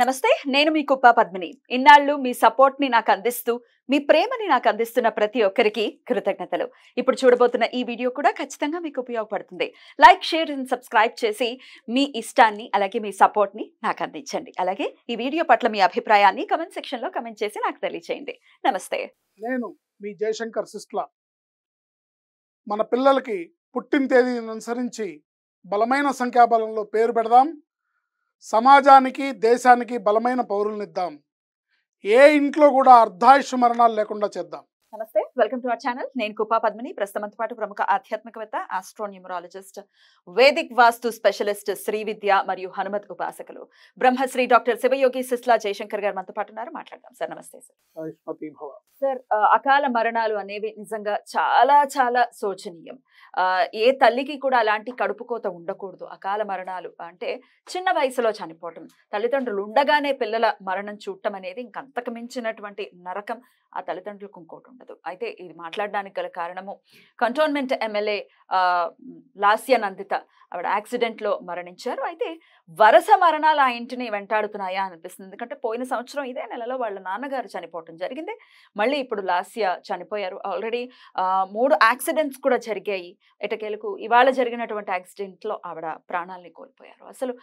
నమస్తే నేను మీ కుప్ప పద్మిని ఇన్నాళ్ళు మీ సపోర్ట్ ని నాకు అందిస్తూ మీ ప్రేమని నాకు అందిస్తున్న ప్రతి ఒక్కరికి కృతజ్ఞతలు ఇప్పుడు చూడబోతున్న ఈ వీడియో కూడా ఖచ్చితంగా మీకు ఉపయోగపడుతుంది లైక్ షేర్ అండ్ సబ్స్క్రైబ్ చేసి మీ ఇష్టాన్ని అలాగే మీ సపోర్ట్ని నాకు అందించండి అలాగే ఈ వీడియో పట్ల మీ అభిప్రాయాన్ని కమెంట్ సెక్షన్లో కమెంట్ చేసి నాకు తెలియచేయండి నమస్తే నేను మీ జయశంకర్ సిస్లా మన పిల్లలకి పుట్టిన తేదీని అనుసరించి బలమైన సంఖ్యాబలంలో పేరు పెడదాం సమాజానికి దేశానికి బలమైన పౌరులనిద్దాం ఏ ఇంట్లో కూడా అర్ధాయుష్ మరణాలు లేకుండా చేద్దాం నమస్తే వెల్కమ్ టు అవర్ ఛానల్ నేను కుపా పద్మని ప్రస్తుతంతో పాటు ప్రముఖ ఆధ్యాత్మికవేత్త astronumerologist Vedic vastu specialist Shri Vidya మరియు హనుమత్ ఉపాసకులు బ్రహ్మశ్రీ డాక్టర్ శివయోగి సిస్లా జయశంకర్ గారు మనతో పాటు ఉన్నారు మాట్లాడదాం సార్ నమస్తే సార్ సార్ అకాల మరణాలు అనేవి నిజంగా చాలా చాలా శోచనీయం ఏ తల్లికి కూడా అలాంటి కడుపు కోత ఉండకూడదు అకాల మరణాలు అంటే చిన్న వయసులో చనిపోవటం తల్లిదండ్రులు ఉండగానే పిల్లల మరణం చూడటం అనేది ఇంకంతకు మించినటువంటి నరకం ఆ తల్లిదండ్రులకు ఇంకోటి ఉండదు అయితే అయితే ఇది మాట్లాడడానికి గల కారణము కంటోన్మెంట్ ఎమ్మెల్యే లాస్య నందిత ఆవిడ యాక్సిడెంట్లో మరణించారు అయితే వరుస మరణాలు ఆ ఇంటిని వెంటాడుతున్నాయా అనిపిస్తుంది ఎందుకంటే పోయిన సంవత్సరం ఇదే నెలలో వాళ్ళ నాన్నగారు చనిపోవటం జరిగింది మళ్ళీ ఇప్పుడు లాస్య చనిపోయారు ఆల్రెడీ మూడు యాక్సిడెంట్స్ కూడా జరిగాయి ఎటకేలకు ఇవాళ జరిగినటువంటి యాక్సిడెంట్లో ఆవిడ ప్రాణాలని కోల్పోయారు అసలు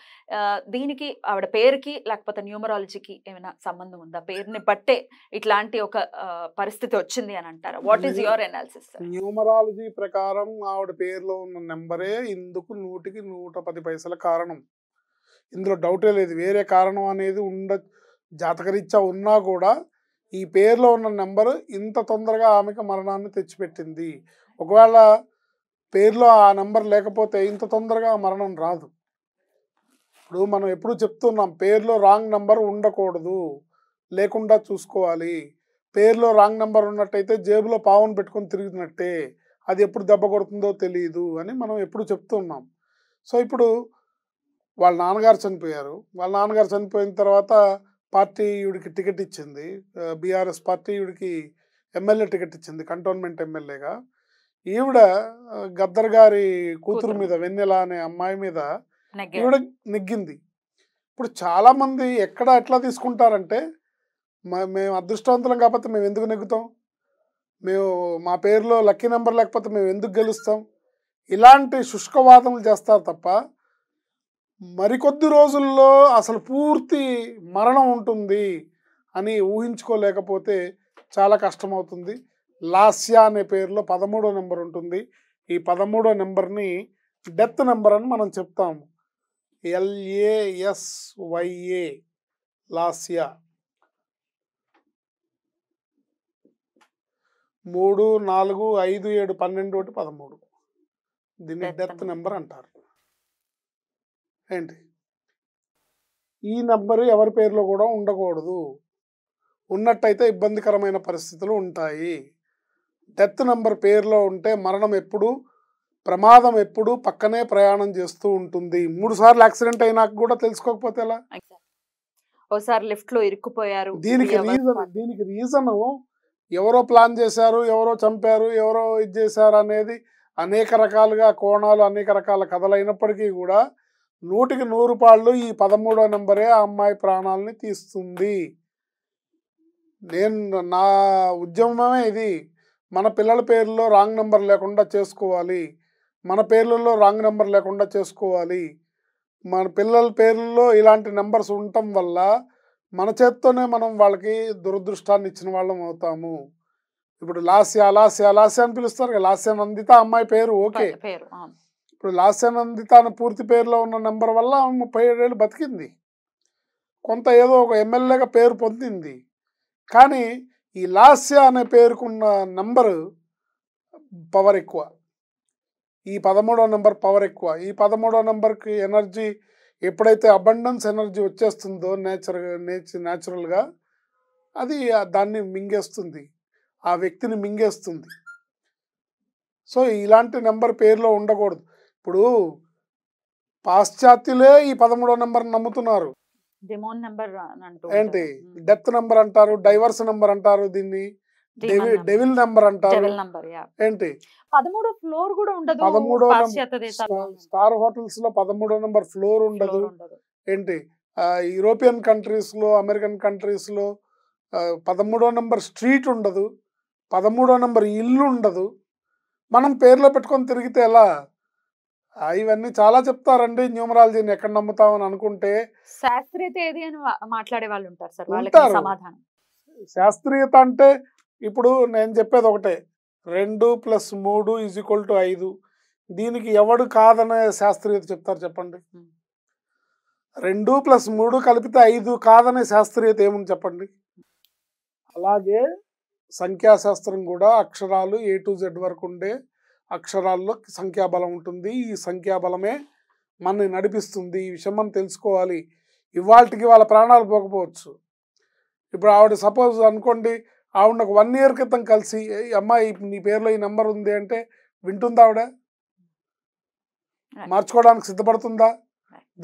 దీనికి ఆవిడ పేరుకి లేకపోతే న్యూమరాలజీకి ఏమైనా సంబంధం ఉందా పేరుని బట్టే ఇట్లాంటి ఒక పరిస్థితి వచ్చింది అని చెప్తారా what is your analysis numerology ప్రకారం ఆవిడ పేరులో ఉన్న నెంబరే ఇందుకు నూటికి నూట పది పైసల కారణం ఇందులో డౌటే లేదు వేరే కారణం అనేది ఉండ జాతకరీత్యా ఉన్నా కూడా ఈ పేరులో ఉన్న నెంబర్ ఇంత తొందరగా ఆమెకు మరణాన్ని తెచ్చిపెట్టింది ఒకవేళ పేరులో ఆ నెంబర్ లేకపోతే ఇంత తొందరగా మరణం రాదు ఇప్పుడు మనం ఎప్పుడు చెప్తున్నాం పేరులో రాంగ్ నెంబర్ ఉండకూడదు లేకుండా చూసుకోవాలి పేరులో రాంగ్ నెంబర్ ఉన్నట్టయితే జేబులో పావును పెట్టుకొని తిరిగినట్టే అది ఎప్పుడు దెబ్బ కొడుతుందో తెలియదు అని మనం ఎప్పుడు చెప్తున్నాం సో ఇప్పుడు వాళ్ళ నాన్నగారు చనిపోయారు వాళ్ళ నాన్నగారు చనిపోయిన తర్వాత పార్టీ ఈవిడికి టికెట్ ఇచ్చింది బీఆర్ఎస్ పార్టీ ఈవిడికి ఎమ్మెల్యే టికెట్ ఇచ్చింది కంటోన్మెంట్ ఎమ్మెల్యేగా ఈవిడ గద్దర్ గారి కూతురు మీద వెన్నెల అనే అమ్మాయి మీద ఈవిడ నెగ్గింది ఇప్పుడు చాలామంది ఎక్కడ ఎట్లా తీసుకుంటారంటే మేము అదృష్టవంతులం కాకపోతే మేము ఎందుకు నెగ్గుతాం మేము మా పేరులో లక్కీ నెంబర్ లేకపోతే మేము ఎందుకు గెలుస్తాం ఇలాంటి శుష్కవాదనలు చేస్తారు తప్ప మరికొద్ది రోజుల్లో అసలు పూర్తి మరణం ఉంటుంది అని ఊహించుకోలేకపోతే చాలా కష్టమవుతుంది లాస్యా అనే పేరులో పదమూడో నెంబర్ ఉంటుంది ఈ పదమూడో నెంబర్ని డెత్ నెంబర్ అని మనం చెప్తాము ఎల్ఏఎస్వైఏ లాస్యా మూడు నాలుగు ఐదు ఏడు పన్నెండు ఒకటి పదమూడు దీన్ని డెత్ నెంబర్ అంటారు ఏంటి ఈ నెంబరు ఎవరి పేరులో కూడా ఉండకూడదు ఉన్నట్టయితే ఇబ్బందికరమైన పరిస్థితులు ఉంటాయి డెత్ నెంబర్ పేరులో ఉంటే మరణం ఎప్పుడు ప్రమాదం ఎప్పుడు పక్కనే ప్రయాణం చేస్తూ ఉంటుంది మూడు సార్లు యాక్సిడెంట్ అయినాక కూడా తెలుసుకోకపోతే ఎలా ఒకసారి లిఫ్ట్ లో ఇరుక్కుపోయారు దీనికి రీజన్ దీనికి రీజను ఎవరో ప్లాన్ చేశారు ఎవరో చంపారు ఎవరో ఇది చేశారు అనేది అనేక రకాలుగా కోణాలు అనేక రకాల కథలు అయినప్పటికీ కూడా నూటికి నూరు పాళ్ళు ఈ పదమూడో నెంబరే ఆ అమ్మాయి ప్రాణాలని తీస్తుంది నేను నా ఉద్యమమే ఇది మన పిల్లల పేర్లలో రాంగ్ నెంబర్ లేకుండా చేసుకోవాలి మన పేర్లలో రాంగ్ నెంబర్ లేకుండా చేసుకోవాలి మన పిల్లల పేర్లలో ఇలాంటి నెంబర్స్ ఉండటం వల్ల మన చేత్తోనే మనం వాళ్ళకి దురదృష్టాన్ని ఇచ్చిన వాళ్ళం అవుతాము ఇప్పుడు లాస్య లాస్య లాస్య అని పిలుస్తారు కదా నందిత అమ్మాయి పేరు ఓకే ఇప్పుడు లాస్య నందిత అని పూర్తి పేరులో ఉన్న నెంబర్ వల్ల ముప్పై ఏడేళ్ళు బతికింది కొంత ఏదో ఒక ఎమ్మెల్యేగా పేరు పొందింది కానీ ఈ లాస్య అనే పేరుకున్న నెంబరు పవర్ ఎక్కువ ఈ పదమూడో నెంబర్ పవర్ ఎక్కువ ఈ పదమూడో నెంబర్కి ఎనర్జీ ఎప్పుడైతే అబండన్స్ ఎనర్జీ వచ్చేస్తుందో నేచురల్గా నేచర్ న్యాచురల్గా అది దాన్ని మింగేస్తుంది ఆ వ్యక్తిని మింగేస్తుంది సో ఇలాంటి నెంబర్ పేరులో ఉండకూడదు ఇప్పుడు పాశ్చాత్యులే ఈ పదమూడో నెంబర్ నమ్ముతున్నారు ఏంటి డెత్ నెంబర్ అంటారు డైవర్స్ నెంబర్ అంటారు దీన్ని డెవిల్ నంబర్ అంటారు ఏంటి పదమూడో ఫ్లోర్ కూడా ఉండదు పదమూడో స్టార్ హోటల్స్ లో పదమూడో నంబర్ ఫ్లోర్ ఉండదు ఏంటి యూరోపియన్ కంట్రీస్ లో అమెరికన్ కంట్రీస్ లో పదమూడో నంబర్ స్ట్రీట్ ఉండదు పదమూడో నంబర్ ఇల్లు ఉండదు మనం పేర్లో పెట్టుకొని తిరిగితే ఎలా ఇవన్నీ చాలా చెప్తారండి న్యూమరాలజీని ఎక్కడ నమ్ముతామని అనుకుంటే శాస్త్రీయత ఏది అని మాట్లాడే వాళ్ళు ఉంటారు సార్ సమాధానం శాస్త్రీయత అంటే ఇప్పుడు నేను చెప్పేది ఒకటే రెండు ప్లస్ మూడు ఈజ్ ఈక్వల్ టు ఐదు దీనికి ఎవడు కాదనే శాస్త్రీయత చెప్తారు చెప్పండి రెండు ప్లస్ మూడు కలిపితే ఐదు కాదనే శాస్త్రీయత ఏముంది చెప్పండి అలాగే సంఖ్యాశాస్త్రం కూడా అక్షరాలు ఏ టు జెడ్ వరకు ఉండే అక్షరాల్లో సంఖ్యాబలం ఉంటుంది ఈ సంఖ్యాబలమే మనని నడిపిస్తుంది ఈ విషయం మనం తెలుసుకోవాలి ఇవాళకి వాళ్ళ ప్రాణాలు పోకపోవచ్చు ఇప్పుడు ఆవిడ సపోజ్ అనుకోండి ఆవిడ ఒక వన్ ఇయర్ క్రితం కలిసి అమ్మాయి నీ పేరులో ఈ నెంబర్ ఉంది అంటే వింటుందా ఆవిడ మార్చుకోవడానికి సిద్ధపడుతుందా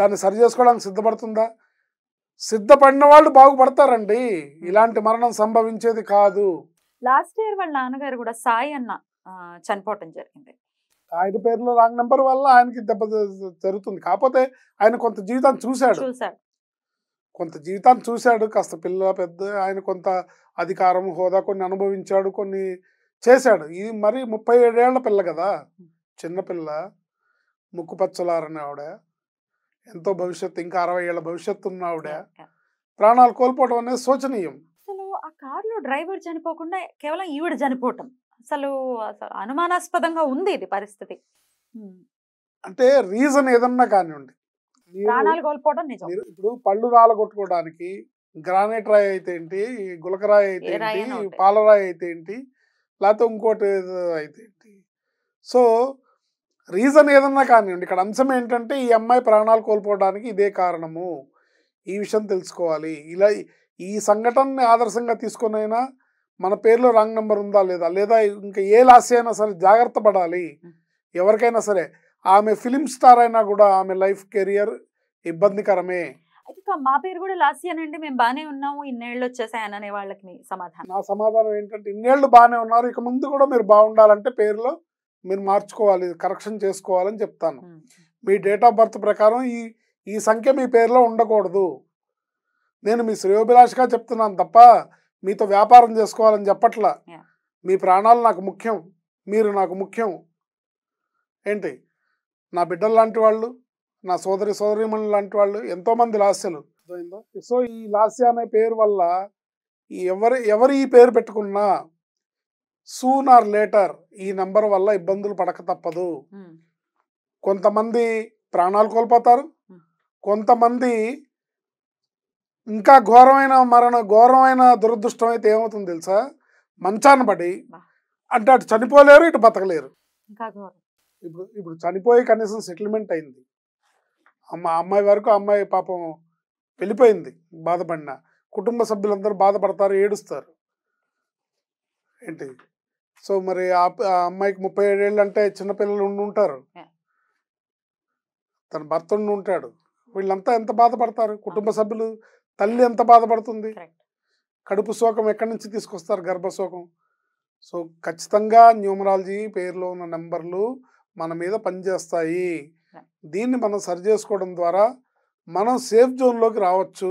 దాన్ని సరి చేసుకోవడానికి సిద్ధపడుతుందా సిద్ధపడిన వాళ్ళు బాగుపడతారండి hmm. ఇలాంటి మరణం సంభవించేది కాదు లాస్ట్ ఇయర్ వాళ్ళ నాన్నగారు కూడా సాయి అన్న చనిపోవటం జరిగింది ఆయన పేరులో రాంగ్ నెంబర్ వల్ల ఆయనకి దెబ్బ జరుగుతుంది కాకపోతే ఆయన కొంత జీవితాన్ని చూశాడు చూశాడు కొంత జీవితాన్ని చూశాడు కాస్త పిల్ల పెద్ద ఆయన కొంత అధికారం హోదా కొన్ని అనుభవించాడు కొన్ని చేశాడు ఇది మరి ముప్పై ఏడేళ్ల పిల్ల కదా చిన్నపిల్ల ముక్కు పచ్చలారని ఆవిడ ఎంతో భవిష్యత్తు ఇంకా అరవై ఏళ్ళ భవిష్యత్తు ఉన్న ఆవిడ ప్రాణాలు కోల్పోవడం అనేది శోచనీయం అసలు ఆ కారులో డ్రైవర్ చనిపోకుండా కేవలం ఈవిడ చనిపోవటం అసలు అసలు అనుమానాస్పదంగా ఉంది ఇది పరిస్థితి అంటే రీజన్ ఏదన్నా కానివ్వండి ప్రాణాలు కోల్పోవడం నిజం ఇప్పుడు పళ్ళు కొట్టుకోవడానికి గ్రానైట్ రాయి అయితే ఏంటి గులకరాయి అయితే ఏంటి పాలరాయి అయితే ఏంటి లేకపోతే ఇంకోటి అయితే ఏంటి సో రీజన్ ఏదన్నా కానివ్వండి ఇక్కడ అంశం ఏంటంటే ఈ అమ్మాయి ప్రాణాలు కోల్పోవడానికి ఇదే కారణము ఈ విషయం తెలుసుకోవాలి ఇలా ఈ సంఘటనని ఆదర్శంగా తీసుకునైనా మన పేరులో రాంగ్ నెంబర్ ఉందా లేదా లేదా ఇంకా ఏ లాస్ అయినా సరే జాగ్రత్త పడాలి ఎవరికైనా సరే ఆమె ఫిలిం స్టార్ అయినా కూడా ఆమె లైఫ్ కెరియర్ ఇబ్బందికరమే అయితే మా పేరు కూడా లాస్ట్ మేము బాగానే ఉన్నాము ఇన్నేళ్ళు వచ్చేసాయననే వాళ్ళకి సమాధానం నా సమాధానం ఏంటంటే ఇన్నేళ్ళు బాగానే ఉన్నారు ఇక ముందు కూడా మీరు బాగుండాలంటే పేరులో మీరు మార్చుకోవాలి కరెక్షన్ చేసుకోవాలని చెప్తాను మీ డేట్ ఆఫ్ బర్త్ ప్రకారం ఈ ఈ సంఖ్య మీ పేరులో ఉండకూడదు నేను మీ శ్రేయోభిలాష్గా చెప్తున్నాను తప్ప మీతో వ్యాపారం చేసుకోవాలని చెప్పట్లా మీ ప్రాణాలు నాకు ముఖ్యం మీరు నాకు ముఖ్యం ఏంటి నా బిడ్డలు లాంటి వాళ్ళు నా సోదరి సోదరిమణులు లాంటి వాళ్ళు ఎంతోమంది లాస్యలు సో ఈ లాస్య అనే పేరు వల్ల ఎవరి ఎవరు ఈ పేరు పెట్టుకున్నా సూన్ ఆర్ లేటర్ ఈ నంబర్ వల్ల ఇబ్బందులు పడక తప్పదు కొంతమంది ప్రాణాలు కోల్పోతారు కొంతమంది ఇంకా ఘోరమైన మరణ ఘోరమైన దురదృష్టం అయితే ఏమవుతుంది తెలుసా మంచాన పడి అంటే అటు చనిపోలేరు ఇటు బతకలేరు ఇప్పుడు ఇప్పుడు చనిపోయి కనీసం సెటిల్మెంట్ అయింది అమ్మ అమ్మాయి వరకు అమ్మాయి పాపం వెళ్ళిపోయింది బాధపడిన కుటుంబ సభ్యులందరూ బాధపడతారు ఏడుస్తారు ఏంటి సో మరి ఆ అమ్మాయికి ముప్పై ఏళ్ళు అంటే చిన్నపిల్లలు ఉండి ఉంటారు తన భర్త ఉండి ఉంటాడు వీళ్ళంతా ఎంత బాధపడతారు కుటుంబ సభ్యులు తల్లి ఎంత బాధపడుతుంది కడుపు శోకం ఎక్కడి నుంచి తీసుకొస్తారు గర్భశోకం సో ఖచ్చితంగా న్యూమరాలజీ పేరులో ఉన్న నెంబర్లు మన మీద పనిచేస్తాయి దీన్ని మనం సరి చేసుకోవడం ద్వారా మనం సేఫ్ జోన్లోకి రావచ్చు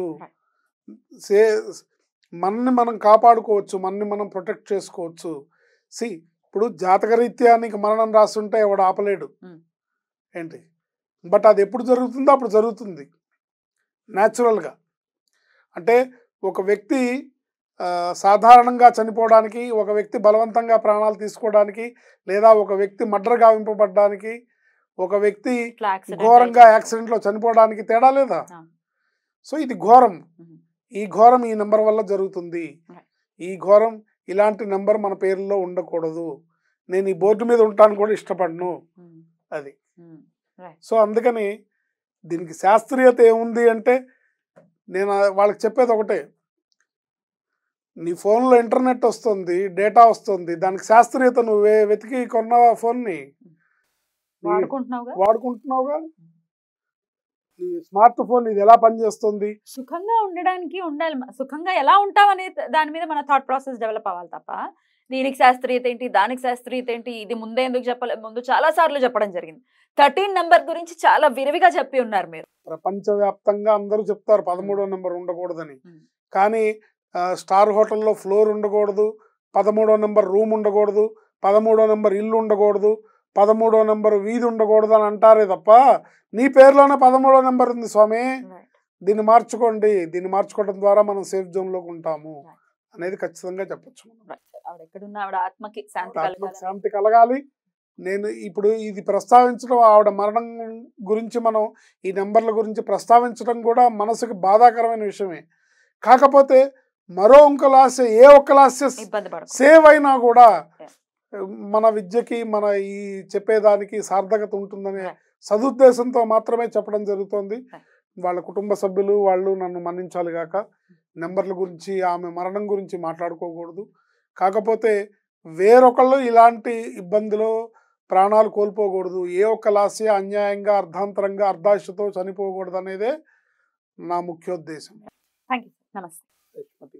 సే మనని మనం కాపాడుకోవచ్చు మనని మనం ప్రొటెక్ట్ చేసుకోవచ్చు సి ఇప్పుడు జాతకరీత్యానికి నీకు మరణం రాస్తుంటే ఎవడు ఆపలేడు ఏంటి బట్ అది ఎప్పుడు జరుగుతుందో అప్పుడు జరుగుతుంది న్యాచురల్గా అంటే ఒక వ్యక్తి సాధారణంగా చనిపోవడానికి ఒక వ్యక్తి బలవంతంగా ప్రాణాలు తీసుకోవడానికి లేదా ఒక వ్యక్తి మర్డర్ గావింపబడ్డానికి ఒక వ్యక్తి ఘోరంగా యాక్సిడెంట్లో చనిపోవడానికి తేడా లేదా సో ఇది ఘోరం ఈ ఘోరం ఈ నెంబర్ వల్ల జరుగుతుంది ఈ ఘోరం ఇలాంటి నెంబర్ మన పేర్లలో ఉండకూడదు నేను ఈ బోర్డు మీద ఉంటాను కూడా ఇష్టపడను అది సో అందుకని దీనికి శాస్త్రీయత ఏముంది అంటే నేను వాళ్ళకి చెప్పేది ఒకటే నీ ఫోన్లో ఇంటర్నెట్ వస్తుంది డేటా వస్తుంది దానికి శాస్త్రీయత నువ్వు వెతికి కొన్నావా ఫోన్ని వాడుకుంటున్నావుగా స్మార్ట్ ఫోన్ ఇది ఎలా పనిచేస్తుంది సుఖంగా ఉండడానికి ఉండాలి సుఖంగా ఎలా ఉంటావు అనే దాని మీద మన థాట్ ప్రాసెస్ డెవలప్ అవ్వాలి తప్ప దీనికి శాస్త్రీయత ఏంటి దానికి శాస్త్రీయత ఏంటి ఇది ముందే ఎందుకు చెప్పలే ముందు చాలా సార్లు చెప్పడం జరిగింది థర్టీన్ నెంబర్ గురించి చాలా విరివిగా చెప్పి ఉన్నారు మీరు ప్రపంచవ్యాప్తంగా అందరూ చెప్తారు పదమూడో నెంబర్ ఉండకూడదని కానీ స్టార్ హోటల్లో ఫ్లోర్ ఉండకూడదు పదమూడో నెంబర్ రూమ్ ఉండకూడదు పదమూడో నెంబర్ ఇల్లు ఉండకూడదు పదమూడో నెంబర్ వీధి ఉండకూడదు అని అంటారే తప్ప నీ పేరులోనే పదమూడో నెంబర్ ఉంది స్వామి దీన్ని మార్చుకోండి దీన్ని మార్చుకోవడం ద్వారా మనం సేఫ్ జోన్లోకి ఉంటాము అనేది ఖచ్చితంగా చెప్పచ్చు ఆత్మకి శాంతి కలగాలి నేను ఇప్పుడు ఇది ప్రస్తావించడం ఆవిడ మరణం గురించి మనం ఈ నెంబర్ల గురించి ప్రస్తావించడం కూడా మనసుకి బాధాకరమైన విషయమే కాకపోతే మరో లాస్ ఏ ఒక్క క్లాస్ సేవ్ అయినా కూడా మన విద్యకి మన ఈ చెప్పేదానికి సార్థకత ఉంటుందనే సదుద్దేశంతో మాత్రమే చెప్పడం జరుగుతోంది వాళ్ళ కుటుంబ సభ్యులు వాళ్ళు నన్ను మన్నించాలి కాక mm. నెంబర్ల గురించి ఆమె మరణం గురించి మాట్లాడుకోకూడదు కాకపోతే వేరొకళ్ళు ఇలాంటి ఇబ్బందిలో ప్రాణాలు కోల్పోకూడదు ఏ ఒక్క లాస్య అన్యాయంగా అర్ధాంతరంగా అర్ధాశతో చనిపోకూడదు అనేదే నా ముఖ్యోద్దేశం నమస్తే H might be